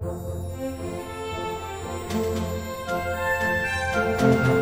Thank you.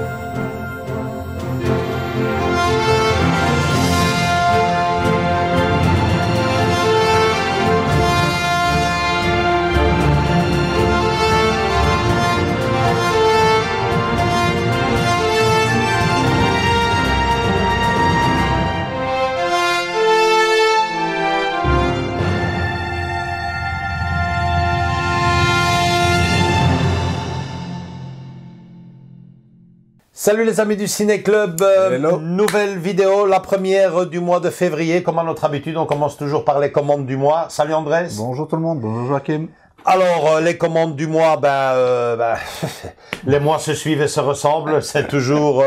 Salut les amis du Ciné Club, euh, nouvelle vidéo, la première du mois de février. Comme à notre habitude, on commence toujours par les commandes du mois. Salut Andrés. Bonjour tout le monde, bonjour Joachim. Alors euh, les commandes du mois, ben, euh, ben les mois se suivent et se ressemblent. C'est toujours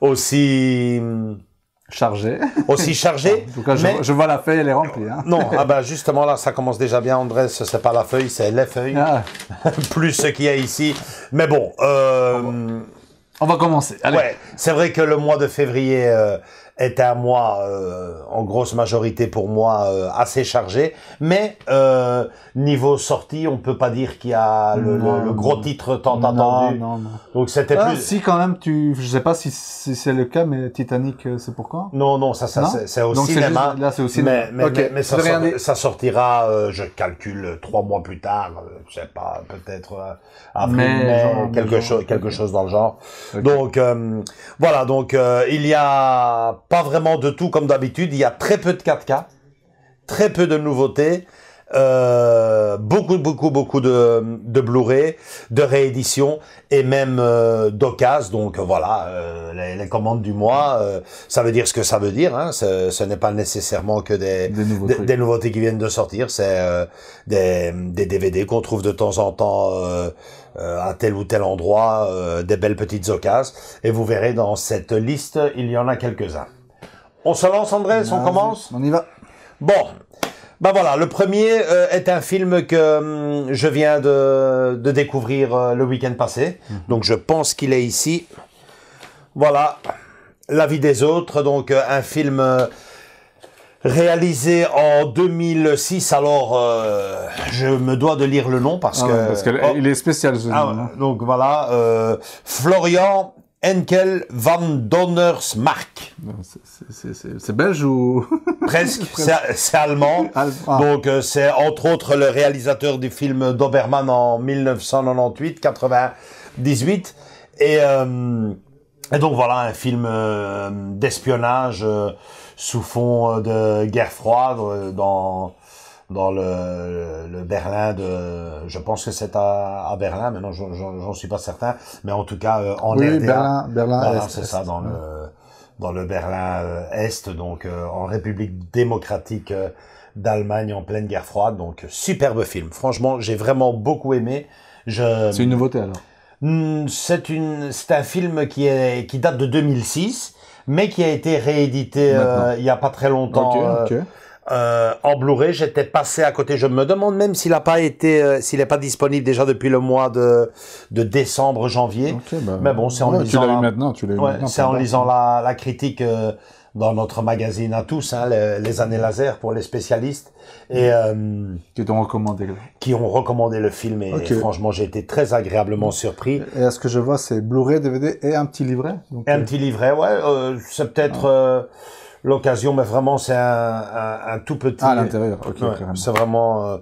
aussi hmm, chargé. Aussi chargé. en tout cas, je, vois la feuille, elle est remplie. Hein. Non, ah ben, justement là, ça commence déjà bien, Andrés. n'est pas la feuille, c'est les feuilles. Ah. Plus ce qu'il y a ici. Mais bon. Ah on va commencer. c'est vrai que le mois de février euh, était à moi euh, en grosse majorité pour moi euh, assez chargé mais euh, niveau sortie on peut pas dire qu'il y a le, le, gros titre tant non, attendu non, donc c'était ah, plus si quand même tu je sais pas si, c'est le cas mais Titanic c'est pourquoi non non ça, ça c'est au cinéma là c'est au cinéma mais, mais, ça, sortira je calcule trois mois plus tard je sais pas peut-être quelque chose quelque chose dans le genre donc voilà donc il y a pas vraiment de tout comme d'habitude. Il y a très peu de 4K, très peu de nouveautés. Euh, beaucoup, beaucoup, beaucoup de, de Blu-ray, de rééditions et même euh, d'occases. Donc euh, voilà, euh, les, les, commandes du mois, euh, ça veut dire ce que ça veut dire. Hein. Ce, ce n'est pas nécessairement que des, des, nouveautés qui viennent de sortir. C'est euh, des, des DVD qu'on trouve de temps en temps à tel ou tel endroit, des belles petites occases. Et vous verrez dans cette liste, il y en a quelques-uns. On se lance, Andrés On commence On y va. Bon. Ben voilà, le premier euh, est un film que euh, je viens de, découvrir euh, le week-end passé. Mhm. Donc je pense qu'il est ici. Voilà, La vie des autres. Donc un film réalisé en 2006. Alors, je me dois de lire le nom parce ah que... Oh. il qu'il est spécial ce ah hein. Donc voilà, Florian Enkel van Donnersmark. C'est belge ou Presque, c'est allemand. Ah. Donc euh, c'est entre autres le réalisateur du film Doberman en 1998, 98. Euh, et, donc voilà un film euh, d'espionnage sous fond de guerre froide dans dans le, le, Berlin de, je pense que c'est à, à, Berlin, non, j'en suis pas certain, mais en tout cas euh, en oui, Berlin, Berlin, Berlin c'est ça, dans le dans le Berlin euh, Est, donc euh, en République démocratique d'Allemagne en pleine guerre froide, donc superbe film. Franchement, j'ai vraiment beaucoup aimé. Je... C'est une nouveauté alors. Hmm, c'est une, c'est un film qui est qui date de 2006, mais qui a été réédité il y a pas très longtemps. ok euh, en Blu-ray. J'étais passé à côté. Je me demande même s'il n'a pas été, euh, s'il n'est pas disponible déjà depuis le mois de, de décembre, janvier. Bah, Mais bon, c'est en lisant. la... maintenant. Tu l'as C'est en lisant la, la critique. Euh, dans notre magazine à tous, hein, les, années laser pour les spécialistes. Et, qui t'ont recommandé. Qui ont recommandé le film et, franchement, j'ai été très agréablement surpris. Et à ce que je vois, c'est Blu-ray, DVD et un petit livret. un petit livret, ouais. c'est peut-être l'occasion, mais vraiment, c'est un, tout petit. Ah, à l'intérieur, ok. c'est vraiment. Euh,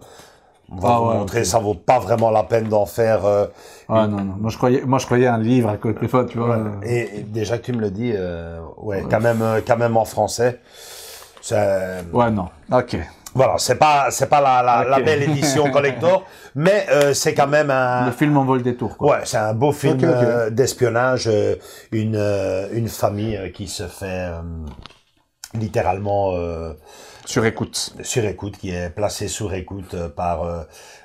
on va ah vous montrer, ça ça vaut pas vraiment la peine d'en faire. Euh, ah, non, non. Moi je croyais, moi je croyais un livre à côté fois, tu vois. Et, déjà que tu me le dis, euh, ouais, quand même, quand même en français. Ouais, non. Ok. Voilà, c'est pas c'est pas la, belle édition collector, mais c'est quand même un le film en vol des tours. Quoi. Ouais, c'est un beau film d'espionnage, une une famille qui se fait littéralement euh, sur écoute. Sur écoute, qui est placé sur écoute euh, par euh,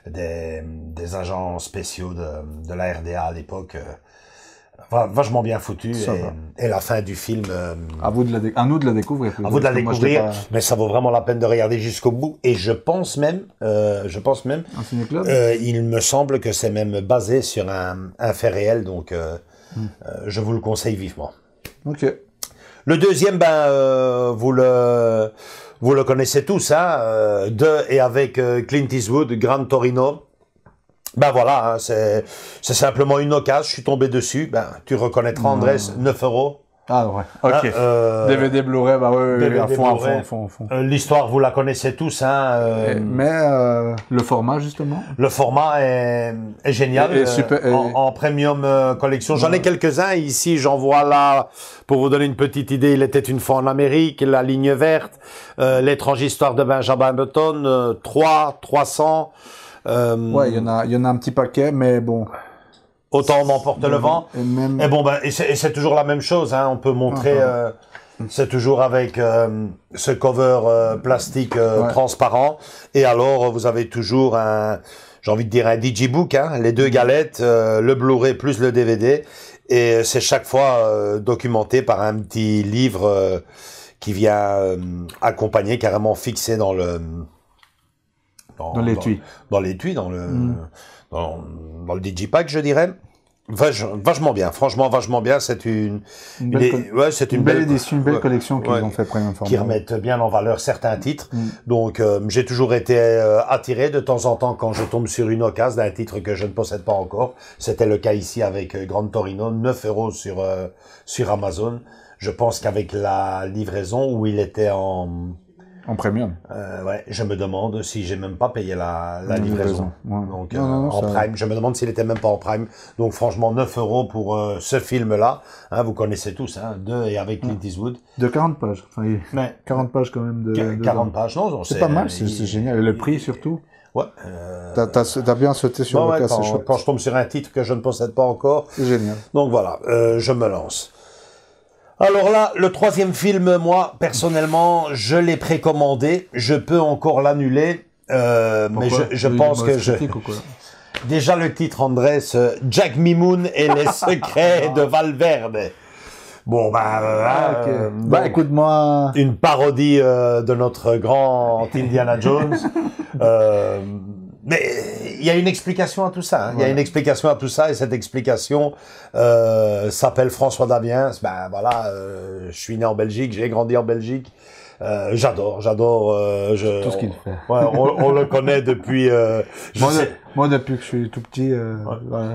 des, des, agents spéciaux de, de la RDA à l'époque. vachement bien foutu et, la fin du film à vous de la nous de la découvrir à vous de la découvrir mais ça vaut vraiment la peine de regarder jusqu'au bout et je pense même je pense même il me semble que c'est même basé sur un, un fait réel donc hmm. je vous le conseille vivement ok le deuxième, ben, euh, vous le vous le connaissez tous, hein, euh, de et avec euh, Clint Eastwood, Grand Torino. Ben voilà, hein, c'est simplement une occasion, je suis tombé dessus. Ben, tu reconnaîtras, hmm. Andrés, 9 euros. Ah ouais, ah, ok. DVD euh, Blu-ray, bah oui, à fond, à fond, à fond, euh, L'histoire, vous la connaissez tous, hein. Euh, mais le format, justement Le format est, génial. En, premium collection. J'en ai quelques-uns ici, j'en vois là, pour vous donner une petite idée, Il était une fois en Amérique, La ligne verte, L'étrange histoire de Benjamin Button, 3, 300. ouais, il y, en a, il y en a un petit paquet, mais bon... Autant on emporte le vent. Et, bon, ben, c'est toujours la même chose. Hein. On peut montrer. Ah, euh, ah. c'est toujours avec euh, ce cover euh, plastique transparent. Et alors, vous avez toujours un, j'ai envie de dire un digibook, hein, les deux galettes, le Blu-ray plus le DVD. Et c'est chaque fois documenté par un petit livre qui vient accompagner, carrément fixé dans le... Dans, l'étui. Dans, l'étui, dans le... Mm dans, le Digipack, je dirais. vachement bien, franchement, vachement bien. C'est une, belle, c'est une, belle, collection qu'ils fait Qui remettent bien en valeur certains titres. Mm. Donc, euh, j'ai toujours été euh, attiré de temps en temps quand je tombe sur une occasion d'un titre que je ne possède pas encore. C'était le cas ici avec euh, Grand Torino, 9 euros sur sur Amazon. Je pense qu'avec la livraison où il était en en premium. Euh, ouais, je me demande si j'ai même pas payé la, la livraison. Donc euh, en prime, je me demande s'il était même pas en prime. Donc franchement, 9 euros pour euh, ce film-là. Hein, vous connaissez tous, hein, de et avec Clint Eastwood. De 40 pages. Mais, 40 pages quand même de. 40 pages, non, c'est pas mal, c'est génial. Et le prix surtout. Ouais. Euh... T'as bien sauté sur bah le ouais, cas, quand, je tombe sur un titre que je ne possède pas encore. C'est génial. Donc voilà, euh, je me lance. Alors là, le troisième film, moi, personnellement, je l'ai précommandé. Je peux encore l'annuler. Euh, mais je, pense bah, que je... Déjà le titre, Andrés, euh, Jack Mimoun et les secrets de Valverde. Bon, bah, ah, euh, bah écoute-moi. Une parodie de notre grand Indiana Jones. mais y a une explication à tout ça. Hein. Il y a une explication à tout ça et cette explication euh, s'appelle François Daviens. Ben voilà, euh, je suis né en Belgique, j'ai grandi en Belgique. Euh, j'adore, j'adore. Euh, je, tout ce qu'il fait. On, on, le connaît depuis. Euh, moi, depuis que je suis tout petit. Euh,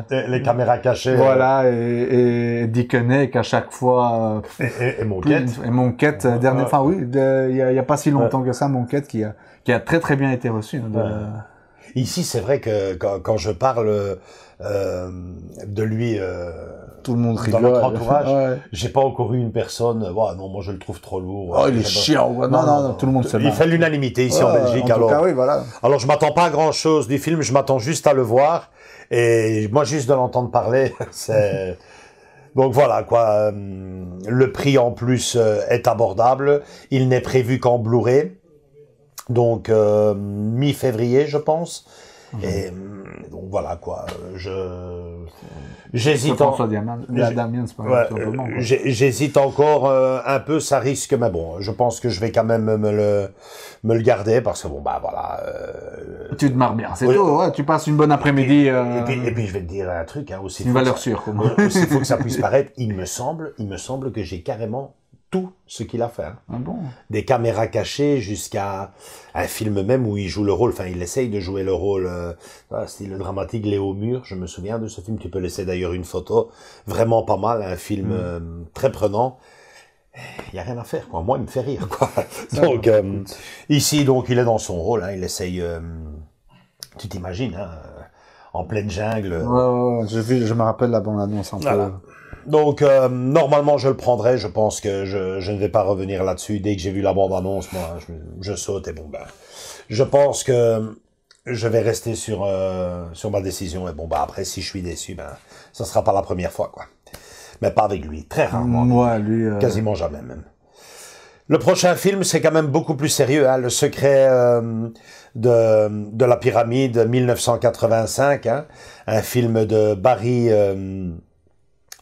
les caméras cachées. Euh. Voilà, et, et Dickenet, qu'à chaque fois. et, et, et quête. Et mon quête. dernière fois, ah oui, il n'y a, a, pas si longtemps que ça, quête qui a, qui a très très bien été reçu. Hein, Ici, c'est vrai que quand, je parle euh, de lui, euh, tout le monde Dans notre entourage, j'ai pas encore eu une personne. Oh, non, moi je le trouve trop lourd. Oh, il est chiant. Non, non, tout le monde se Il fait l'unanimité ici en Belgique. En alors, cas, oui, voilà. alors, je m'attends pas à grand chose du film. Je m'attends juste à le voir. Et moi, juste de l'entendre parler, c'est. Donc voilà quoi, euh, le prix en plus est abordable, il n'est prévu qu'en Blu-ray, donc euh, mi-février, je pense. Mhm. Et euh, donc voilà quoi. Euh, je j'hésite. J'hésite encore un peu. Ça risque, mais bon, je pense que je vais quand même me le me le garder parce que bon bah voilà. Tu te marres bien, c'est ouais. tu passes une bonne après-midi. Et, puis, je vais te dire un truc hein, aussi. Une valeur sûre. faut que ça puisse paraître. Il me semble, il me semble que j'ai carrément tout ce qu'il a fait. Hein. Ah Des caméras cachées jusqu'à un film même où il joue le rôle, enfin il essaye de jouer le rôle, euh, style dramatique Léo Mur, je me souviens de ce film, tu peux laisser d'ailleurs une photo, vraiment pas mal, un film mm. euh, très prenant. Il n'y a rien à faire, quoi. moi il me fait rire. Quoi. donc euh, ici, donc il est dans son rôle, hein. il essaye, tu t'imagines, hein, en pleine jungle. Je, me rappelle la bande-annonce un donc euh, normalement je le prendrai. Je pense que je, ne vais pas revenir là-dessus. Dès que j'ai vu la bande annonce, moi je, saute et bon ben, je pense que je vais rester sur euh, sur ma décision et bon ben après si je suis déçu, ben ça sera pas la première fois quoi. Mais pas avec lui, très rarement. Moi mm, lui, euh, quasiment jamais même. Le prochain film, c'est quand même beaucoup plus sérieux, hein, Le secret de, la pyramide 1985, hein, un film de Barry...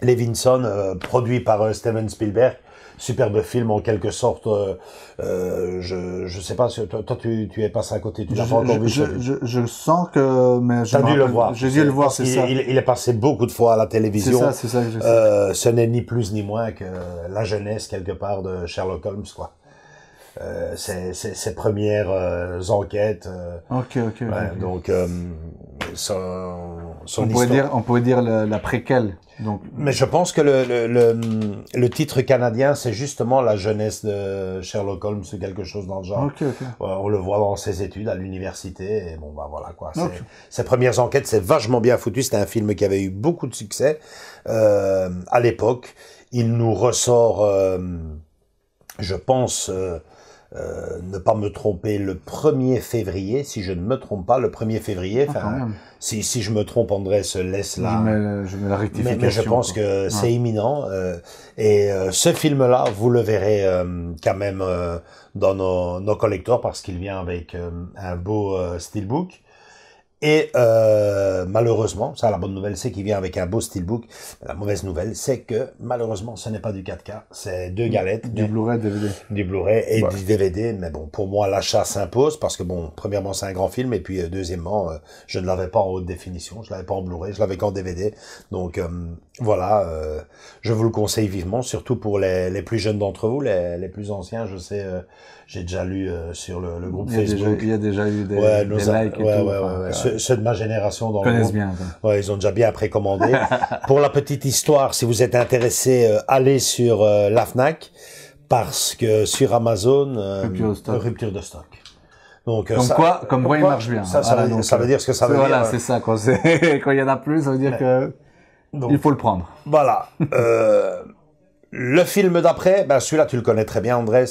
Levinson, euh, produit par euh, Steven Spielberg, superbe film en quelque sorte. Euh, je je sais pas, toi, toi tu, tu es passé à côté, tu vu. Je, je, je, sens que mais dû le voir. J'ai dû le voir, c'est ça. Il, est passé beaucoup de fois à la télévision. ce n'est ni plus ni moins que la jeunesse quelque part de Sherlock Holmes quoi ses, euh, premières euh, enquêtes. Euh, ok, ok. Donc, son, on, histoire... pourrait dire, on pourrait dire la, préquelle. Donc. Mais je pense que le, titre canadien, c'est justement la jeunesse de Sherlock Holmes ou quelque chose dans le genre. on le voit dans ses études à l'université. bon, bah, voilà quoi. Ses premières enquêtes, c'est vachement bien foutu. C'était un film qui avait eu beaucoup de succès à l'époque. Il nous ressort, je pense. Euh, ne pas me tromper, le 1er février, si je ne me trompe pas, le 1er février, ah, si, si je me trompe, André se laisse là. La... je Mais, je pense que c'est imminent. Euh, et euh, ce film-là, vous le verrez quand même dans nos, nos collecteurs parce qu'il vient avec un beau steelbook. Et euh, malheureusement, ça la bonne nouvelle c'est qu'il vient avec un beau steelbook. La mauvaise nouvelle c'est que malheureusement ce n'est pas du 4K, c'est deux galettes. Du Blu-ray DVD. Du Blu-ray et du DVD. Mais bon, pour moi l'achat s'impose parce que bon, premièrement c'est un grand film et puis euh, deuxièmement euh, je ne l'avais pas en haute définition, je l'avais pas en Blu-ray, je l'avais qu'en DVD. Donc voilà, euh, je vous le conseille vivement, surtout pour les, les plus jeunes d'entre vous, les, les, plus anciens, je sais, euh, j'ai déjà lu euh, sur le, le groupe Facebook. il y a déjà eu des, ouais, likes ouais, ouais, ceux, de ma génération dans connaissent le bien. Ouais, ils ont déjà bien précommandé. pour la petite histoire, si vous êtes intéressé, allez sur la Fnac, parce que sur Amazon, rupture de stock. Donc, quoi, comme quoi, il marche bien. Ça, ça, veut, dire ce que ça veut dire. Voilà, c'est ça. Quand il y en a plus, ça veut dire que il faut le prendre. Voilà. Euh, le film d'après, ben, celui-là, tu le connais très bien, Andrés.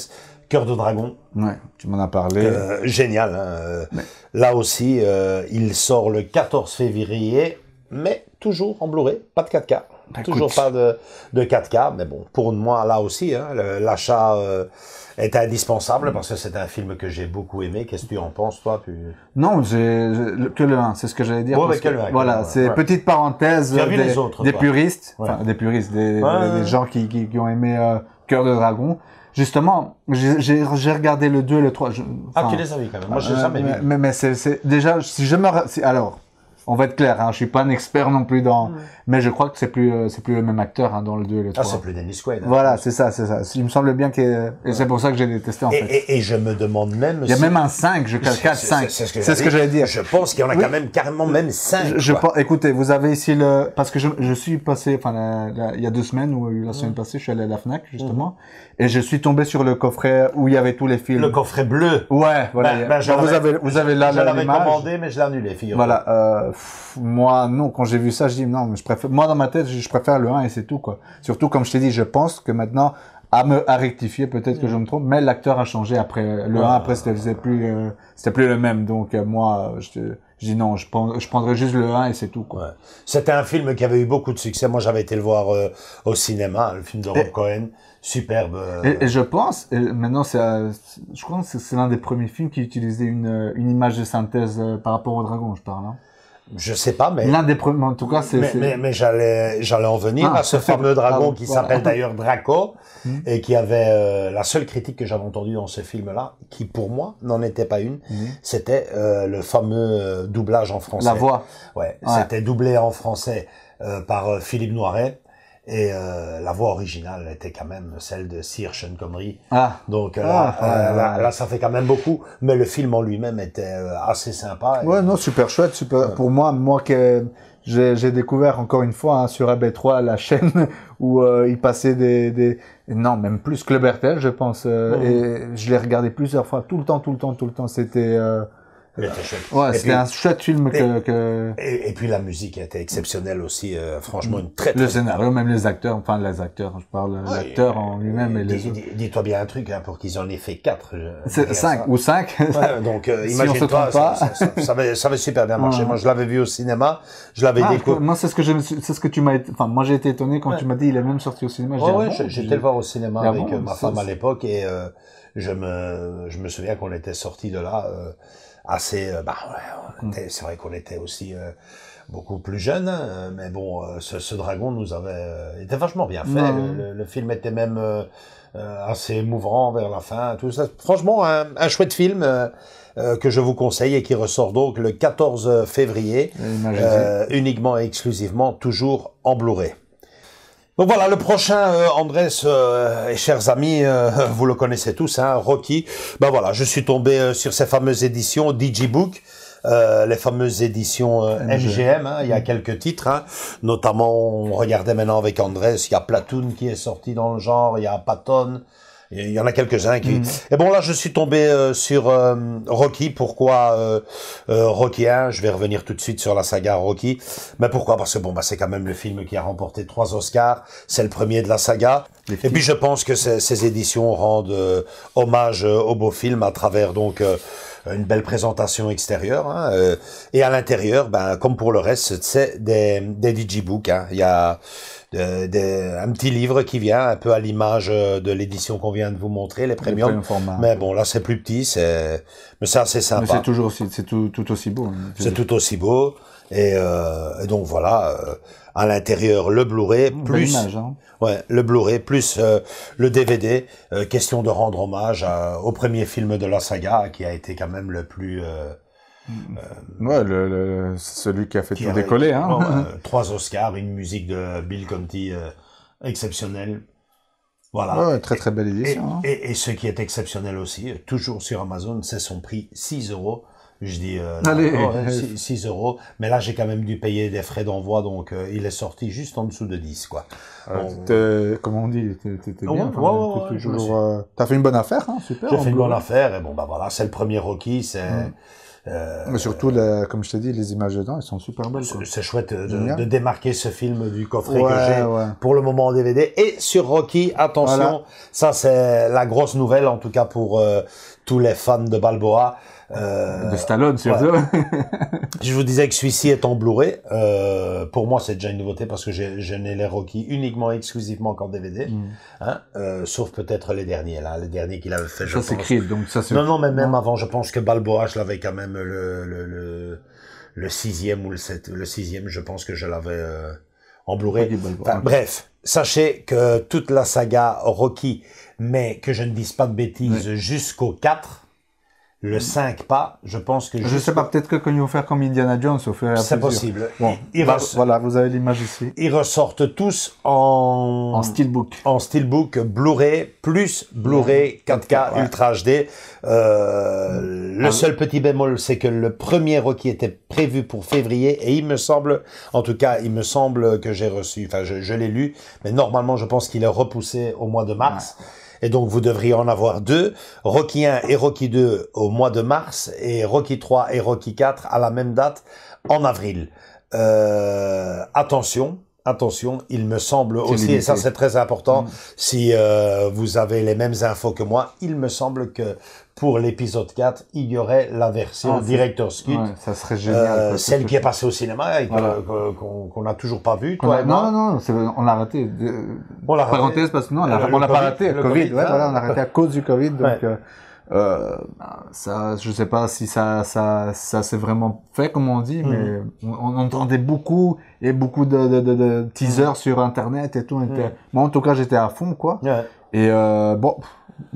Cœur de dragon. Ouais, tu m'en as parlé. Euh, génial. Hein. Là aussi, euh, il sort le 14 février, mais toujours en Blu-ray, pas de 4K. Ben, Toujours pas de, de 4K, mais bon, pour moi, là aussi, hein, l'achat euh, est indispensable parce que c'est un film que j'ai beaucoup aimé. Qu'est-ce que tu en penses, toi Non, j'ai que le 1, c'est ce que j'allais dire. que, voilà, c'est petite parenthèse des, les autres, des, puristes, des, puristes, des gens qui, qui, ont aimé euh, Cœur de Dragon justement, j'ai regardé le 2 et le 3. ah, tu les as vus quand même. Moi, je euh, les jamais vus. Mais, mais, c'est déjà, si je me. alors, on va être clair, hein, je suis pas un expert non plus dans. Mais je crois que c'est plus, euh, c'est plus le même acteur hein, dans le 2 et le 3. Ah, c'est plus Dennis Quaid. Hein. Voilà, c'est ça, c'est ça. Il me semble bien que euh, et c'est pour ça que j'ai détesté en et, fait. Et, et, je me demande même. Il y a même un 5, je calcule 4, 5. C'est ce que j'allais dire. Je pense qu'il y en a quand même carrément même 5. Je, pense, écoutez, vous avez ici le parce que je, je suis passé, enfin, il y a deux semaines ou la semaine mm. passée, je suis allé à la Fnac mm-hmm. justement et je suis tombé sur le coffret où il y avait tous les films. Le coffret bleu. Ouais, voilà. Ben, ben, vous avez, vous avez là Je l'avais commandé, mais je l'ai annulé, Voilà. Euh, moi, non, quand j'ai vu ça, je dis non, mais je préfère moi dans ma tête, je préfère le 1 et c'est tout, quoi. Surtout, comme je t'ai dit, je pense que maintenant, à me rectifier, peut-être que je me trompe, mais l'acteur a changé après le 1, après c'était plus euh, c'était plus le même. Donc euh, moi je, dis non, je prends je prendrai juste le 1 et c'est tout quoi. Ouais. C'était un film qui avait eu beaucoup de succès. Moi j'avais été le voir euh, au cinéma, le film de Rob Cohen, superbe. Et, je pense et maintenant c'est je crois que c'est l'un des premiers films qui utilisait une une image de synthèse par rapport au dragon, je parle. Hein. Je sais pas, mais l'un des premiers. En tout cas, c'est. Mais, mais, j'allais, j'allais en venir ah, à ce fameux dragon qui s'appelle d'ailleurs Draco hmm. et qui avait euh, la seule critique que j'avais entendue dans ce film-là, qui pour moi n'en était pas une. Hmm. C'était euh, le fameux euh, doublage en français. La voix. Ouais, c'était doublé en français par Philippe Noiret et euh, la voix originale était quand même celle de Sir Sean Connery. Ah. Donc euh, ah, euh, là, ça fait quand même beaucoup, mais le film en lui-même était euh, assez sympa. Ouais, non, super chouette, super. Pour moi, moi que j'ai découvert encore une fois hein, sur AB3 la chaîne où il passait des, des, non même plus le Berthel, je pense. Et je l'ai regardé plusieurs fois, tout le temps, tout le temps, tout le temps. C'était c'était Ouais, c'était un chouette film que... Et, que... Et, puis la musique était exceptionnelle aussi, euh, franchement, une très, très... Le scénario, même les acteurs, enfin les acteurs, je parle, l'acteur en euh, lui-même et, les Dis-toi bien un truc, hein, pour qu'ils en aient fait quatre. cinq, ou cinq. Ouais, donc euh, imagine-toi, ça, ça, avait, ça, avait, super bien marché. Moi, je l'avais vu au cinéma, je l'avais ah, découvert. Moi, c'est ce que je, c'est ce que tu m'as, enfin, moi j'ai été étonné quand tu m'as dit, il est même sorti au cinéma. Oh, j'étais le voir au cinéma ah avec ma femme à l'époque et je me, je me souviens qu'on était sorti de là assez... Euh, bah, mm. c'est vrai qu'on était aussi euh, beaucoup plus jeunes, hein, mais bon, euh, ce, dragon nous avait était vachement bien fait. Le, film était même assez émouvant vers la fin, tout ça. Franchement, un, chouette film. que je vous conseille et qui ressort donc le 14 février, uniquement et exclusivement toujours en Blu-ray. Donc voilà, le prochain, euh, Andrés euh, et chers amis, euh, vous le connaissez tous, hein, Rocky. Ben voilà, je suis tombé euh, sur ces fameuses éditions Digibook. Euh, les fameuses éditions euh, MGM. Hein, il y a quelques titres, hein. notamment regardez maintenant avec Andrés, il y a Platoon qui est sorti dans le genre, il y a Patton, il y en a quelques-uns qui. Mm. Et bon, là, je suis tombé euh, sur euh, Rocky. Pourquoi euh, Rocky 1 Je vais revenir tout de suite sur la saga Rocky. Mais pourquoi Parce que bon, bah, c'est quand même le film qui a remporté trois Oscars. C'est le premier de la saga. Et puis, je pense que ces, ces éditions rendent hommage au beau film à travers donc euh, une belle présentation extérieure. Hein, euh, et à l'intérieur, ben, comme pour le reste, c'est des, des digibooks. Hein. Il y a euh, un petit livre qui vient un peu à l'image de l'édition qu'on vient de vous montrer, les premiums. mais bon, là, c'est plus petit, mais ça c'est sympa. Mais c'est toujours aussi, c'est tout, aussi beau. Hein. c'est tout aussi beau. Et, euh, donc voilà, euh, à l'intérieur le Blu-ray plus hein. le blu plus euh, le DVD. Euh, question de rendre hommage au premier film de la saga qui a été quand même le plus mm. ouais, celui qui a fait tout décoller. Hein. trois Oscars, une musique de Bill Conti exceptionnelle. Voilà. Ouais, très très belle édition. Hein. Et, et, ce qui est exceptionnel aussi, toujours sur Amazon, c'est son prix 6 euros je dis, euh, 6, euros. Mais là, j'ai quand même dû payer des frais d'envoi, donc euh, il est sorti juste en dessous de 10, quoi. Euh, euh, comment on dit tu Tu bien. T'as fait une bonne affaire, hein, super. J'ai fait une bonne affaire, et bon, bah voilà, c'est le premier Rocky, c'est... Hum. Mais surtout, comme je t'ai dit, les images dedans, elles sont super belles. C'est chouette de, démarquer ce film du coffret que j'ai pour le moment en DVD. Et sur Rocky, attention, ça c'est la grosse nouvelle, en tout cas pour tous les fans de Balboa de euh, Stallone, sur Je vous disais que celui-ci est en blu euh, pour moi, c'est déjà une nouveauté parce que j'ai n'ai les Rocky uniquement, exclusivement qu'en DVD. Mm. Hein. Euh, sauf peut-être les derniers, là. Les derniers qu'il avait fait, je Ça, c'est donc ça, Non, non, mais même avant, je pense que Balboa, je l'avais quand même le, le, le, sixième ou le sept, le sixième, je pense que je l'avais en Blu-ray. bref, sachez que toute la saga Rocky, mais que je ne dise pas de bêtises, jusqu'au 4, le 5 mm. pas, je pense que... Je sais pas, peut-être que quand ils faire comme Indiana Jones au fur et à mesure. C'est possible. Bon, ils bah, Voilà, vous avez l'image ici. Ils ressortent tous en... En steelbook. En steelbook Blu-ray, plus Blu-ray 4K Ultra HD. Euh, le ah, seul petit bémol, c'est que le premier Rocky était prévu pour février et il me semble, en tout cas, il me semble que j'ai reçu, enfin je, l'ai lu, mais normalement je pense qu'il est repoussé au mois de mars et donc vous devriez en avoir deux, Rocky 1 et Rocky 2 au mois de mars, et Rocky 3 et Rocky 4 à la même date en avril. Euh, attention, attention, il me semble aussi, et ça c'est très important, hmm. si euh, vous avez les mêmes infos que moi, il me semble que pour l'épisode 4, il y aurait la version ah, Director's Cut. ça serait génial. Euh, celle qui est passée au cinéma et qu'on n'a toujours pas vue. Toi Non, non, on l'a raté. On l'a Parenthèse, parce que non, on l'a pas raté. COVID, ouais, on l'a raté à cause du Covid. Donc, euh, euh, ne ben, ça, je sais pas si ça, ça, ça s'est vraiment fait comme on dit, mais mm. on, entendait beaucoup et beaucoup de, teasers mm. sur internet et tout. Mm. Moi, en tout cas, j'étais à fond, quoi. Et bon,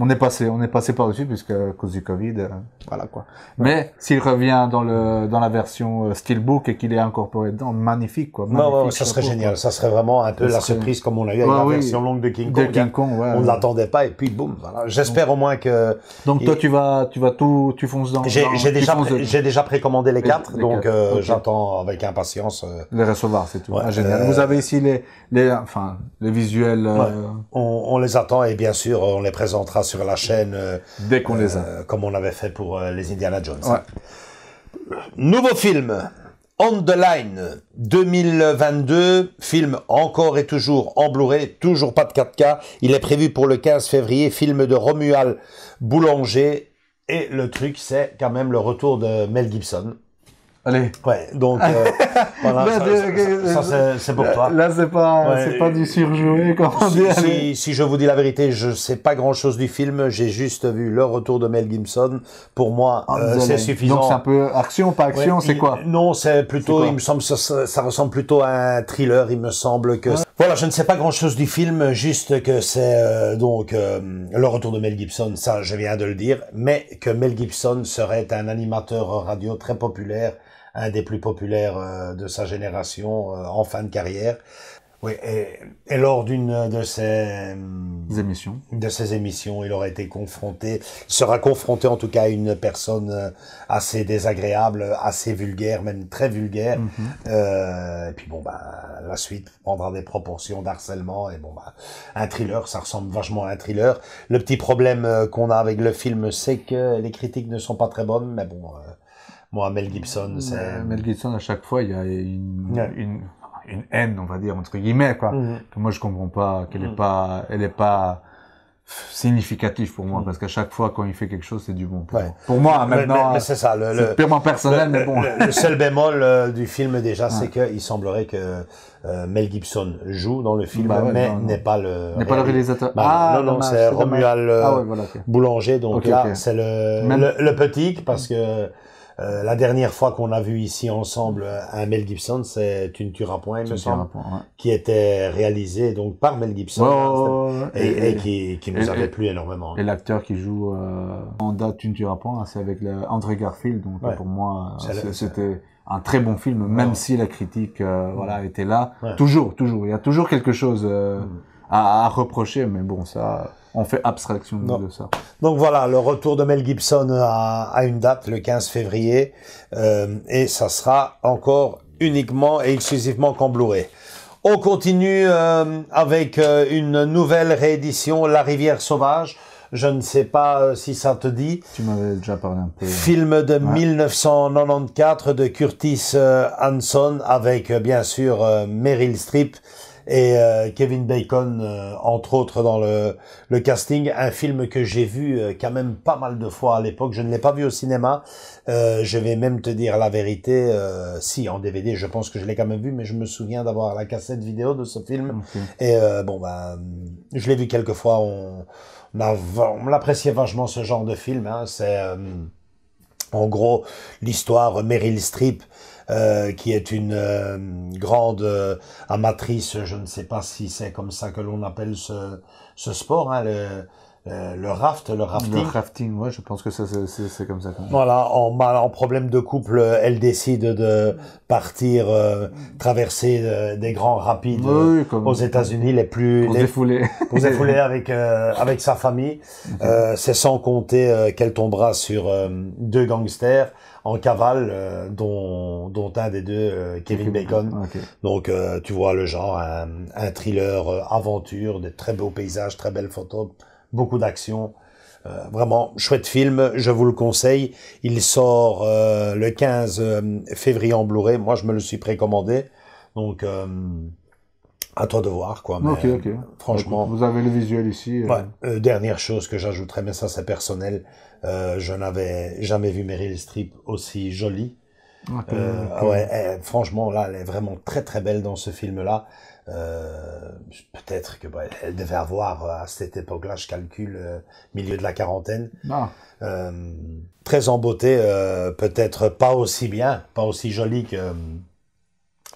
on est passé, on est passé par dessus puisque à cause du Covid, euh, voilà quoi. Mais s'il revient dans le dans la version euh, Steelbook et qu'il est incorporé dedans, magnifique quoi. Magnifique, non, ça serait génial. Ça serait vraiment un peu la surprise comme on a eu avec la version longue de King Kong. on ne l'attendait pas et puis boum. Voilà. J'espère au moins que. Donc toi tu vas tu vas tout tu fonces dans. J'ai déjà j'ai déjà précommandé les quatre donc euh, j'attends avec impatience. Les recevoir c'est tout. Ah, génial. Vous avez ici les les enfin les visuels. On, on les attend et bien sûr on les présentera sur la chaîne. Euh, Dès qu'on les a. Euh, comme on avait fait pour euh, les Indiana Jones. Nouveau film. On the Line 2022, film encore et toujours en Blu-ray, toujours pas de 4K. Il est prévu pour le 15 février, film de Romuald Boulanger. Et le truc, c'est quand même le retour de Mel Gibson. Allez. Ouais, donc euh, voilà, ben, ça, euh, c'est pour toi. Là, c'est pas, c'est pas du surjoué, si, Si, je vous dis la vérité, je sais pas grand-chose du film. J'ai juste vu le retour de Mel Gibson. Pour moi, ah, euh, c'est suffisant. Donc c'est un peu action, pas action, c'est quoi Non, c'est plutôt. Il me semble ça, ressemble plutôt à un thriller. Il me semble que. Voilà, je ne sais pas grand-chose du film, juste que c'est donc le retour de Mel Gibson. Ça, je viens de le dire, mais que Mel Gibson serait un animateur radio très populaire un des plus populaires euh, de sa génération euh, en fin de carrière. Oui, et, lors d'une de ces émissions, de ces émissions, il aurait été confronté, sera confronté en tout cas à une personne euh, assez désagréable, assez vulgaire, même très vulgaire. Mhm. et puis bon, bah, la suite prendra des proportions d'harcèlement et bon, bah, un thriller, ça ressemble vachement à un thriller. Le petit problème qu'on a avec le film, c'est que les critiques ne sont pas très bonnes, mais bon, Mel Gibson, c'est... Mel Gibson, à chaque fois, il y a une, haine, on va dire, entre guillemets, quoi. Mhm. Que moi, je comprends pas, qu'elle n'est mhm. pas, elle est pas significatif pour moi mhm. parce qu'à chaque fois quand il fait quelque chose c'est du bon pour, pour moi maintenant c'est ça le, purement personnel le, mais bon le, seul bémol euh, du film déjà c'est que il semblerait que euh, Mel Gibson joue dans le film bah mais n'est pas le pas le réalisateur bah, ah, non c'est Romuald euh, ah Boulanger donc là c'est le petit parce que euh, la dernière fois qu'on a vu ici ensemble euh, un Mel Gibson, c'est une tueur point, qui était réalisé donc par Mel Gibson et, qui, qui nous avait plu énormément. Et l'acteur qui joue euh, en date une point, c'est avec le André Garfield, donc pour moi c'était un très bon film, même si la critique voilà était là. Toujours, toujours, il y a toujours quelque chose mm. à, à, reprocher, mais bon ça on fait abstraction de ça. Donc voilà, le retour de Mel Gibson à, une date, le 15 février, euh, et ça sera encore uniquement et exclusivement qu'en On continue euh, avec euh, une nouvelle réédition, La Rivière Sauvage. Je ne sais pas si ça te dit. Tu m'avais déjà parlé un peu. Film de 1994 de Curtis Hanson avec bien sûr Meryl Streep et euh, Kevin Bacon euh, entre autres dans le, le, casting. Un film que j'ai vu euh, quand même pas mal de fois à l'époque. Je ne l'ai pas vu au cinéma. je vais même te dire la vérité. si en DVD, je pense que je l'ai quand même vu, mais je me souviens d'avoir la cassette vidéo de ce film. Et bon ben, je l'ai vu quelques fois. On, on, l'appréciait vachement ce genre de film. Hein. C'est en gros l'histoire Meryl Streep euh, qui est une euh, grande euh, amatrice, je ne sais pas si c'est comme ça que l'on appelle ce, ce sport, hein, euh, le raft, le rafting. Le rafting, ouais, je pense que ça, c'est comme ça. Voilà, en, en problème de couple, euh, elle décide de partir euh, traverser des grands rapides comme aux États-Unis, les plus pour les, défouler, avec avec sa famille. c'est sans compter qu'elle tombera sur deux gangsters en cavale, dont dont un des deux, Kevin Bacon. Donc tu vois le genre, un, un thriller aventure, de très beaux paysages, très belles photos beaucoup d'action. Euh, vraiment chouette film, je vous le conseille. Il sort euh, le 15 euh, février en Blu-ray. Moi, je me le suis précommandé. Donc, à toi de voir, quoi. ok, ok. Franchement. Vous avez le visuel ici. dernière chose que j'ajouterais, mais ça, c'est personnel. je n'avais jamais vu Meryl Streep aussi jolie. franchement, là, elle est vraiment très très belle dans ce film-là. Euh, peut-être que bah, elle devait avoir euh, à cette époque-là, je calcule, euh, milieu de la quarantaine. Ah. Euh, très euh, peut-être pas aussi bien, pas aussi jolie que euh,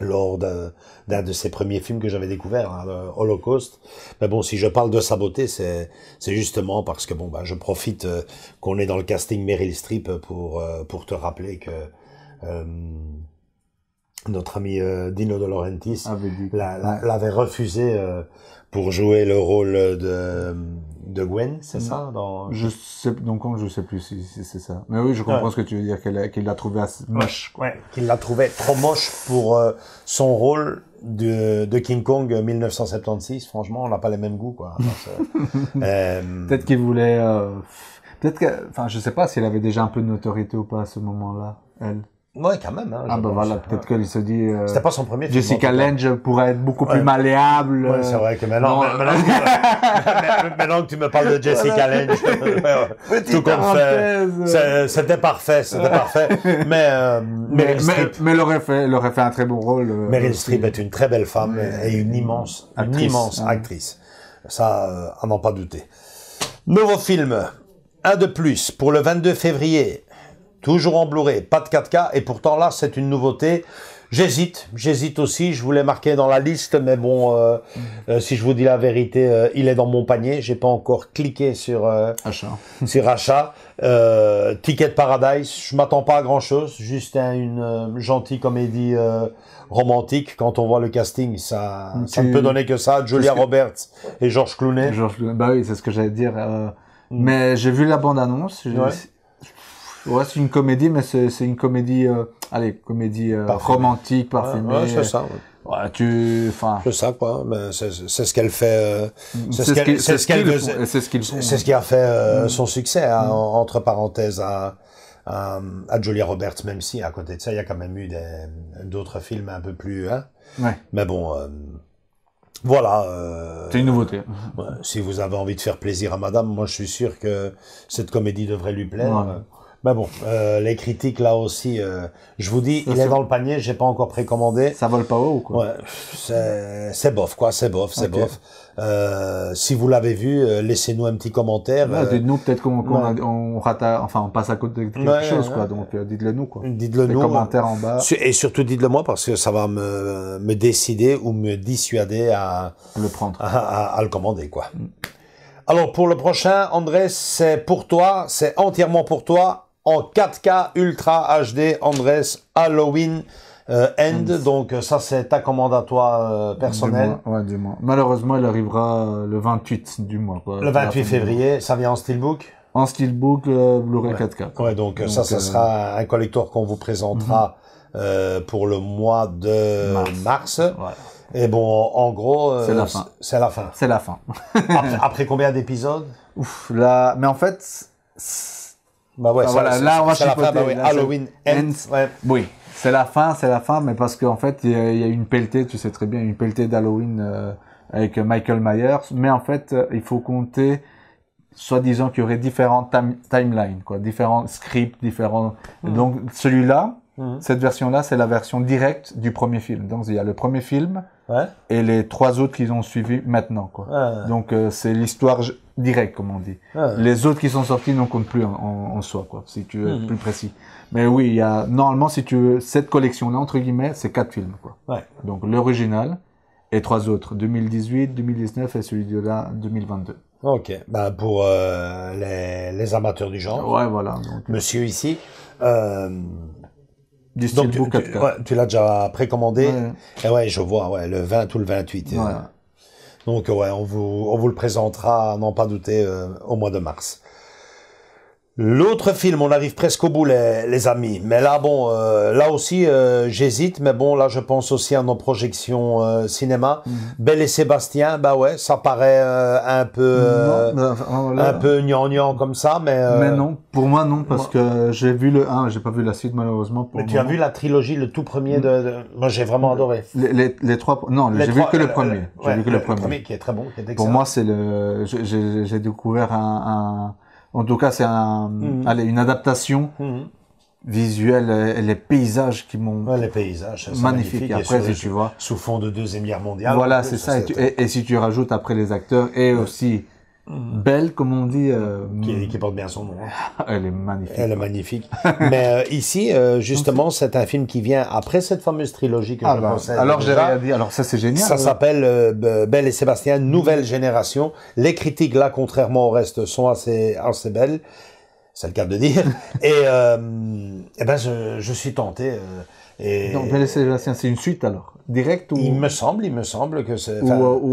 lors d'un de, ses premiers films que j'avais découvert, hein, Holocaust. Mais bon, si je parle de sa beauté, c'est justement parce que bon, bah, je profite qu'on est dans le casting Meryl Streep pour, pour te rappeler que notre ami euh, Dino De Laurentiis ah, l'avait refusé euh, pour jouer le rôle de, de Gwen, c'est ça mm. dans... Je sais, donc je sais plus si, c'est ça. Mais oui, je comprends ce que tu veux dire, qu'il l'a trouvé moche. Ouais, qu'il l'a trouvé trop moche pour euh, son rôle de, de, King Kong 1976. Franchement, on n'a pas les mêmes goûts, quoi. Peut-être qu'il voulait... Peut-être que... Enfin, je sais pas s'il avait déjà un peu de notoriété ou pas à ce moment-là, elle. Ouais, quand même. Hein, ah ben voilà, hein. peut-être qu'elle se dit. Euh, c'était pas son premier. Jessica Lange pourrait être beaucoup plus malléable. Ouais, c'est euh, vrai que maintenant, maintenant, que, maintenant, que tu me parles de Jessica Lange, euh, tout comme ça, c'était parfait, c'était parfait. Mais, euh, mais, mais, mais elle aurait fait, fait un très bon rôle. Meryl Streep est une très belle femme et une immense, actrice, une immense hein. actrice. Ça, à n'en pas douter. Nouveau film, un de plus pour le 22 février toujours en Blu-ray, pas de 4K, et pourtant là, c'est une nouveauté. J'hésite, j'hésite aussi, je voulais marquer dans la liste, mais bon, euh, euh, si je vous dis la vérité, euh, il est dans mon panier, j'ai pas encore cliqué sur achat. Sur achat. Ticket Paradise, je m'attends pas à grand-chose, juste une gentille comédie romantique. Quand on voit le casting, ça, ça ne peut donner que ça, Julia Roberts et Georges Clooney. bah oui, c'est ce que j'allais dire. Mm. Mais j'ai vu la bande-annonce, Ouais, c'est une comédie, mais c'est une comédie, euh, allez, comédie euh, romantique, parfumée. Ouais, c'est ça. Ouais. tu, enfin. C'est ça, quoi. C'est ce qu'elle fait. Euh, mm, c'est ce qu'elle, c'est ce qu'elle, c'est ce, qui a fait mm. son succès, hein, mm. entre parenthèses, à, à, Julia Roberts, même si à côté de ça, il y a quand même eu d'autres films un peu plus. Hein. Ouais. Mais bon. Voilà. c'est une nouveauté. si vous avez envie de faire plaisir à madame, moi je suis sûr que cette comédie devrait lui plaire. Ouais. Mais bah bon, euh, les critiques là aussi, euh, je vous dis, il est, dans le panier, j'ai pas encore précommandé. Ça vole pas haut ou quoi ouais, C'est bof quoi, c'est bof, c'est bof. Euh, si vous l'avez vu, euh, laissez-nous un petit commentaire. Euh, dites-nous peut-être qu'on on, on, enfin on passe à côté de quelque chose quoi. Donc euh, dites-le nous quoi. Dites-le nous. en bas. Et surtout dites-le moi parce que ça va me, me décider ou me dissuader à le prendre, à, le commander quoi. Alors pour le prochain, André, c'est pour toi, c'est entièrement pour toi en 4K Ultra HD Andres Halloween euh, End. Donc euh, ça, c'est ta commande à toi euh, personnelle. Du Malheureusement, elle arrivera le 28 du mois. le 28 février, ça vient en steelbook En steelbook Blu-ray 4K. Ouais, donc, ça, ça sera un collector qu'on vous présentera mhm. pour le mois de mars. Et bon, en gros, c'est la fin. C'est la fin. la fin. après, après, combien d'épisodes Ouf, là, mais en fait, bah ouais, voilà, là on va bah Halloween Oui, c'est la fin, c'est la fin, mais parce qu'en fait il y, a une pelletée, tu sais très bien, une pelletée d'Halloween euh, avec Michael Myers, mais en fait euh, il faut compter soi-disant qu'il y aurait différentes timelines, quoi, différents scripts, différents. Mm. Donc celui-là, Mhm. Cette version-là, c'est la version directe du premier film. Donc il y a le premier film ouais. et les trois autres qu'ils ont suivis maintenant. Quoi. Donc euh, c'est l'histoire directe, comme on dit. Les autres qui sont sortis n'en comptent plus en, soi, quoi, si tu veux mhm. plus précis. Mais oui, il y a normalement, si tu veux, cette collection-là entre guillemets, c'est quatre films. Quoi. Donc l'original et trois autres 2018, 2019 et celui de là 2022. Ok, bah pour euh, les, les, amateurs du genre. Ouais, voilà. Euh. Monsieur ici. Euh du tu, l'as déjà précommandé Et ouais, je vois, ouais, le 20 ou le 28. Euh. donc ouais, on vous, le présentera, n'en pas douter, euh, au mois de mars. L'autre film, on arrive presque au bout, les, amis. Mais là, bon, euh, là aussi, euh, j'hésite. Mais bon, là, je pense aussi à nos projections euh, cinéma. Mhm. Belle et Sébastien, bah ouais, ça paraît euh, un peu, euh, oh un peu gnangnan comme ça, mais. Mais non, pour moi non, parce que j'ai vu le 1, j'ai pas vu la suite malheureusement. mais tu as vu la trilogie, le tout premier de. Moi, j'ai vraiment adoré. Les, trois, non, j'ai vu que le premier. j'ai vu que le, le premier. qui est très bon, qui est Pour moi, c'est le, j'ai découvert un en tout cas, c'est mhm. une adaptation mhm. visuelle et les paysages qui m'ont. les paysages, magnifique. Après, tu vois. Sous fond de deuxième guerre mondiale. Voilà, c'est ça. Et, si tu rajoutes après les acteurs et aussi belle, comme on dit. Euh, qui, qui, porte bien son nom. Hein. Elle est magnifique. Elle est magnifique. Mais euh, ici, euh, justement, c'est un film qui vient après cette fameuse trilogie que ah je ben, Alors, j'ai Alors, ça, c'est génial. Ça s'appelle Belle et Sébastien, Nouvelle Génération. Les critiques, là, contrairement au reste, sont assez, assez belles. C'est le cas de dire. et, eh ben, je, je suis tenté c'est une suite alors Direct ou... Il me semble, il me semble que c'est... Ou,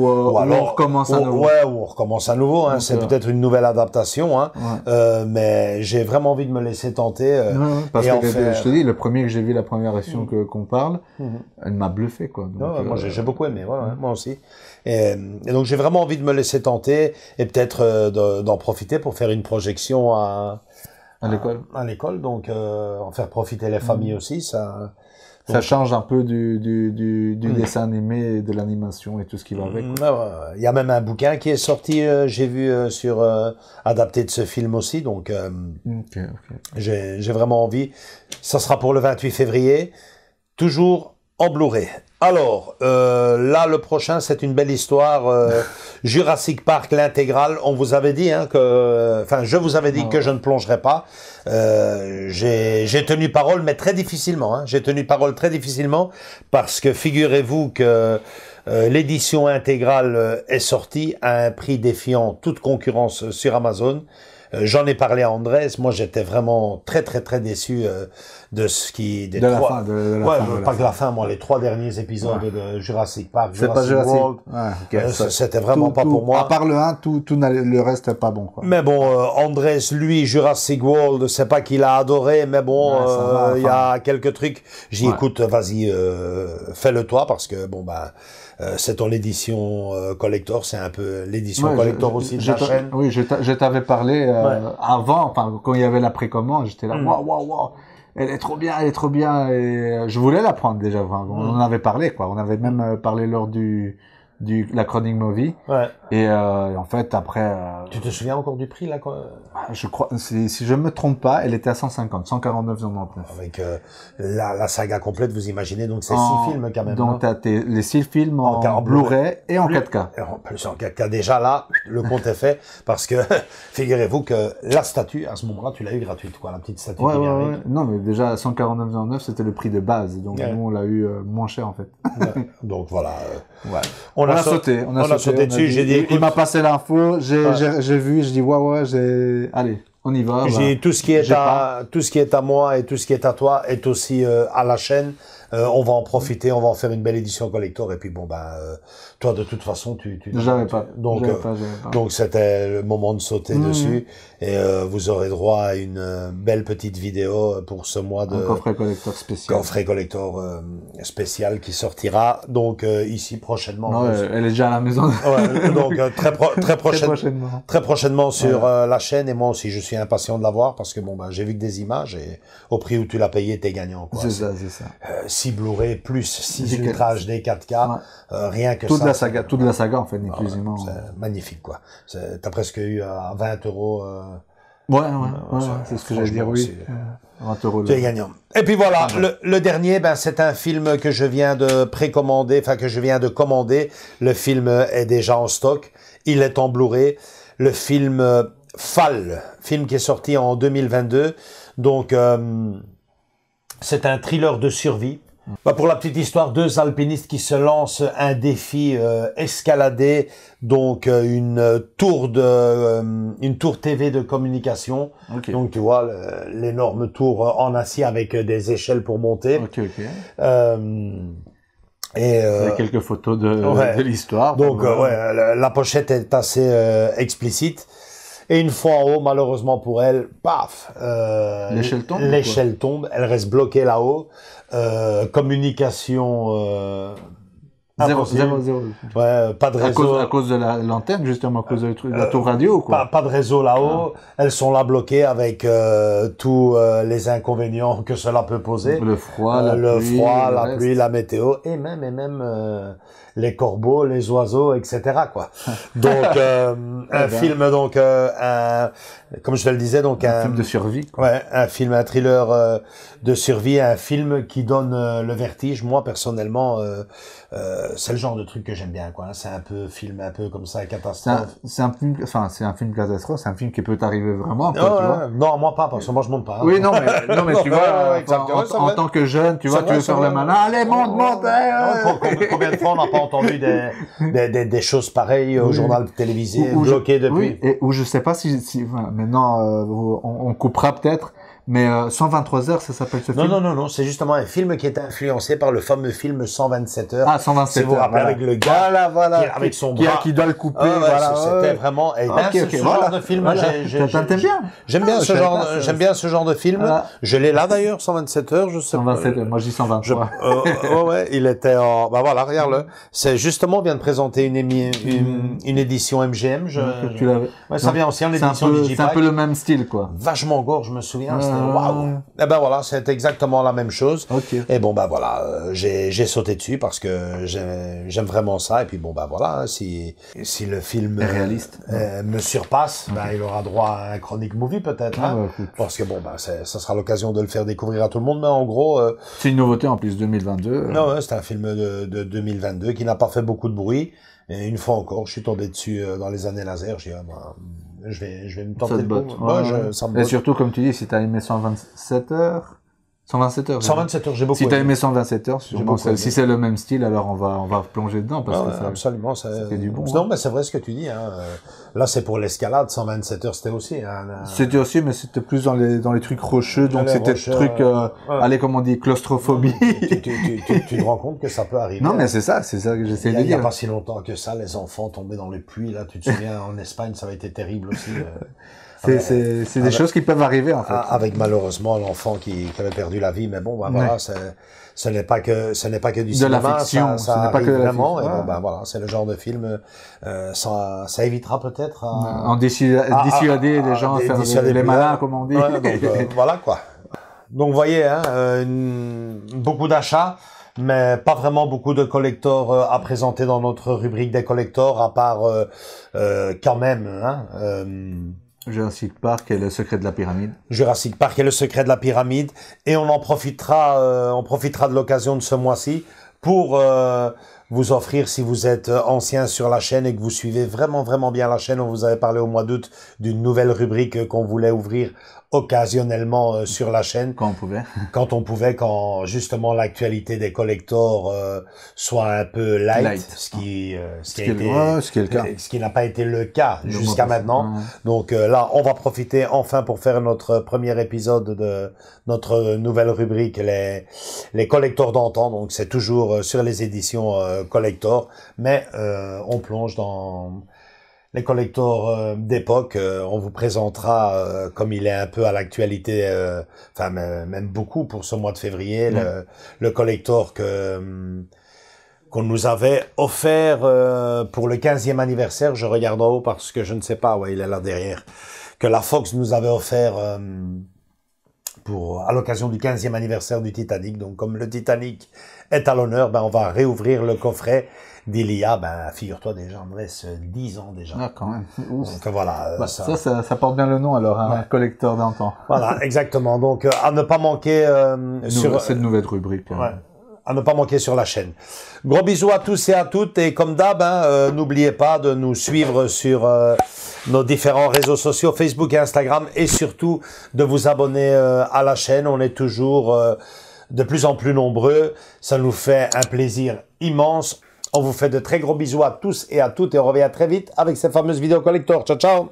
euh, alors, on recommence à nouveau. Ouais, ou on recommence à nouveau. Hein. C'est euh, peut-être une nouvelle adaptation. Hein. Euh, mais j'ai vraiment envie de me laisser tenter. Euh, parce que, je te dis, le premier que j'ai vu, la première version mmh. qu'on parle, mmh. elle m'a bluffé. Quoi. moi, j'ai beaucoup aimé, moi aussi. Et, donc, j'ai vraiment envie de me laisser tenter et peut-être d'en profiter pour faire une projection à... À l'école. à l'école, donc en faire profiter les familles mmh. aussi, ça ça change un peu du, hmm. dessin animé, de l'animation et tout ce qui va avec. Hmm, Il y a même un bouquin qui est sorti, euh, j'ai vu euh, sur euh, adapté de ce film aussi, donc j'ai vraiment envie. Ça sera pour le 28 février, toujours en blu alors, euh, là, le prochain, c'est une belle histoire. Euh, Jurassic Park, l'intégrale. On vous avait dit hein, que... Enfin, je vous avais dit que je ne plongerai pas. Euh, j'ai tenu parole, mais très difficilement. Hein. J'ai tenu parole très difficilement parce que figurez-vous que l'édition intégrale est sortie à un prix défiant toute concurrence sur Amazon. J'en ai parlé à Andrés. Moi, j'étais vraiment très, très, très déçu de ce qui de, de la fin, pas que la fin, moi, les trois derniers épisodes de Jurassic Park, Jurassic, World, euh, c'était vraiment pas pour moi. À part le 1, tout, tout le reste est pas bon. Mais bon, euh, Andrés, lui, Jurassic World, c'est pas qu'il a adoré, mais bon, euh, il y a quelques trucs. J'y écoute, vas-y, euh, fais-le toi parce que bon bah, c'est ton édition collector, c'est un peu l'édition collector aussi Oui, je t'avais parlé avant, enfin, quand il y avait la précommande, j'étais là, mm. waouh, waouh, waouh elle est trop bien, elle est trop bien. Et euh, je voulais la prendre déjà. on en avait parlé, quoi. On avait même euh, parlé lors du du la chronique movie. Et, euh, en fait, après. Euh, tu te souviens encore du prix là quoi euh? Je crois, si, je me trompe pas, elle était à 150, 149,99. Avec la, la, saga complète, vous imaginez donc c'est 6 six films quand même. Donc hein. les six films en, Blu-ray et en 4K. En en 4K déjà là, le compte est fait parce que figurez-vous que la statue à ce moment-là, tu l'as eu gratuite quoi, la petite statue. ouais, Non mais déjà 149,99 c'était le prix de base, donc nous on l'a eu moins cher en fait. donc voilà. On a a, sauté. On a, sauté, dessus. J'ai dit, il m'a passé l'info, j'ai vu, je dis ouais ouais, allez. On y va. J'ai tout ce qui est à tout ce qui est à moi et tout ce qui est à toi est aussi euh, à la chaîne. Euh, on va en profiter, on va en faire une belle édition collector et puis bon bah toi de toute façon tu tu, pas. Donc donc c'était le moment de sauter mmh. dessus. Et euh, vous aurez droit à une euh, belle petite vidéo euh, pour ce mois de... Un coffret collector spécial. Coffret collector spécial qui sortira donc ici prochainement. Non, elle est déjà à la maison. ouais, donc très, très, très, prochainement. Très prochainement sur la chaîne. Et moi aussi, je suis impatient de la voir parce que bon, bah, j'ai vu que des images et au prix où tu l'as payé, t'es gagnant. C'est ça, c'est ça. 6 Blu-ray plus 6 Ultra HD 4K. rien que toute La saga, toute la saga, en fait, inclusivement. Ah, magnifique, quoi. T'as presque eu à 20 euros Ouais, ouais, euh, c'est ce que j'allais dire, oui. Tu es euh, gagnant. Et puis voilà, ah, le, dernier, ben, c'est un film que je viens de précommander, enfin que je viens de commander. Le film est déjà en stock, il est en Blu-ray. Le film euh, Fall, film qui est sorti en 2022. Donc, c'est un thriller de survie bah, pour la petite histoire, deux alpinistes qui se lancent un défi euh, escaladé, donc euh, euh, une tour de une tour TV de communication. Donc tu vois l'énorme tour en acier avec des échelles pour monter. et quelques photos de, l'histoire. Donc ouais, la, pochette est assez explicite. Et une fois en haut, malheureusement pour elle, paf, l'échelle tombe. L'échelle tombe. Elle reste bloquée là-haut. Euh, communication. Euh, zéro, zéro, Ouais, pas de réseau. À cause, de la lanterne, justement, à cause de la euh, tour radio, quoi. Pas, de réseau là-haut. Ah. Elles sont là bloquées avec tous les inconvénients que cela peut poser. Le froid, la, le froid, la pluie, la météo, et même, et même les corbeaux, les oiseaux, etc. quoi. Donc euh, eh un ben. film donc euh, un, comme je te le disais donc un, film de survie. Ouais, un film un thriller euh, de survie, un film qui donne le vertige. Moi personnellement, c'est le genre de truc que j'aime bien quoi. C'est un peu film un peu comme ça catastrophe. C'est un, film, enfin c'est un film catastrophe, c'est un film qui peut t'arriver vraiment. non, non, moi pas parce que moi je monte pas. Hein. Oui non mais non mais tu vois en, tant que jeune tu vois tu veux faire le malin, allez monte monte. Combien de fois on entendu des, des, choses pareilles au journal télévisé, bloqué depuis. ou je sais pas si, maintenant, euh, on, coupera peut-être, mais 123 euh, heures, ça s'appelle ce film Non, non, non, c'est justement un film qui est influencé par le fameux film 127 heures. Ah, 127 si vous Avec le gars, voilà, voilà, qui, avec son qui, bras. Qui, doit le couper, voilà. C'était vraiment... Et de film, j'aime bien. J'aime bien, ah, ce genre, j'aime bien ce genre de film. Je l'ai là d'ailleurs, 127 heures, je sais 127 heures, moi je dis 123. Euh, euh, ouais, ouais, il était en... Bah voilà, regarde-le. C'est justement, on vient de présenter une, une, édition MGM. Je, ça vient aussi en édition C'est un peu le même style, quoi. Vachement gore, je me souviens. Ah. waouh. Eh ben voilà, c'est exactement la même chose. Et bon ben voilà, euh, j'ai sauté dessus parce que j'aime vraiment ça. Et puis bon ben voilà, hein, si si le film réaliste euh, euh, me surpasse, ben il aura droit à un chronique movie peut-être. Hein. Ah bah, parce que bon ben ça sera l'occasion de le faire découvrir à tout le monde. Mais en gros, c'est une nouveauté en plus 2022. Non, c'est un film de, de 2022 qui n'a pas fait beaucoup de bruit. Et une fois encore, je suis tombé dessus dans les années laser. J'ai ah, ben, je vais, je vais me tenter de bah, Et surtout, comme tu dis, si tu as aimé 127 heures, 127 heures. 127 heures, j'ai beaucoup. Si t'as aimé 127 heures, si c'est le même style, alors on va on va plonger dedans parce ah que absolument, c'est du bon. Non, hein. mais c'est vrai ce que tu dis. Hein. Là, c'est pour l'escalade. 127 heures, c'était aussi. Hein, c'était aussi, mais c'était plus dans les dans les trucs rocheux, donc c'était des truc, euh, allez, comment on dit, claustrophobie. Tu, tu, tu, te rends compte que ça peut arriver. Non, mais hein. c'est ça, c'est ça que j'essaie de dire. Il n'y a pas si longtemps que ça, les enfants tombaient dans les puits. Là, tu te souviens, en Espagne, ça avait été terrible aussi. Euh. C'est des choses qui peuvent arriver en fait. Ah, avec malheureusement l'enfant qui, qui, avait perdu la vie, mais bon, bah, voilà, ce n'est pas que ce n'est pas que du de cinéma, la fiction, ça, ce n'est pas que de vraiment. Et bon, ben, voilà, c'est le genre de film. Euh, ça, ça évitera peut-être euh, à, en dissuader les gens, à faire les, malins, comme on dit. donc, euh, voilà quoi. Donc vous voyez, hein, euh, beaucoup d'achats mais pas vraiment beaucoup de collecteurs à présenter dans notre rubrique des collecteurs, à part quand même hein, Jurassic Park est le secret de la pyramide. Jurassic Park est le secret de la pyramide. Et on en profitera, euh, on profitera de l'occasion de ce mois-ci pour euh, vous offrir, si vous êtes ancien sur la chaîne et que vous suivez vraiment, vraiment bien la chaîne, on vous avait parlé au mois d'août d'une nouvelle rubrique qu'on voulait ouvrir occasionnellement euh, sur la chaîne. Quand on pouvait. quand on pouvait, quand justement l'actualité des collectors euh, soit un peu light, ce qui, ce, qui, n'a pas été le cas jusqu'à maintenant. Donc euh, là, on va profiter enfin pour faire notre premier épisode de notre nouvelle rubrique les les collectors d'antan. Donc c'est toujours sur les éditions collector, mais on plonge dans les collecteurs euh, d'époque, euh, on vous présentera, euh, comme il est un peu à l'actualité, enfin même beaucoup pour ce mois de février, mm. le, le, collector que qu'on nous avait offert pour le 15e anniversaire. Je regarde en haut parce que je ne sais pas, ouais, il est là derrière. Que la Fox nous avait offert pour, à l'occasion du 15e anniversaire du Titanic. Donc, comme le Titanic est à l'honneur, ben, on va réouvrir le coffret d'Elia. Ben, figure-toi déjà, on reste 10 ans déjà. Ah, quand même. Donc, euh, voilà. Euh, bah, ça... Ça, ça... porte bien le nom, alors, un hein, collecteur d'antan. Voilà, exactement. Donc, euh, à ne pas manquer sur... Cette nouvelle rubrique. Ouais. Hein à ne pas manquer sur la chaîne. Gros bisous à tous et à toutes et comme d'hab, hein, euh, n'oubliez pas de nous suivre sur euh, nos différents réseaux sociaux, Facebook et Instagram et surtout de vous abonner euh, à la chaîne. On est toujours de plus en plus nombreux. Ça nous fait un plaisir immense. On vous fait de très gros bisous à tous et à toutes et on revient très vite avec ces fameuses vidéos collector. Ciao, ciao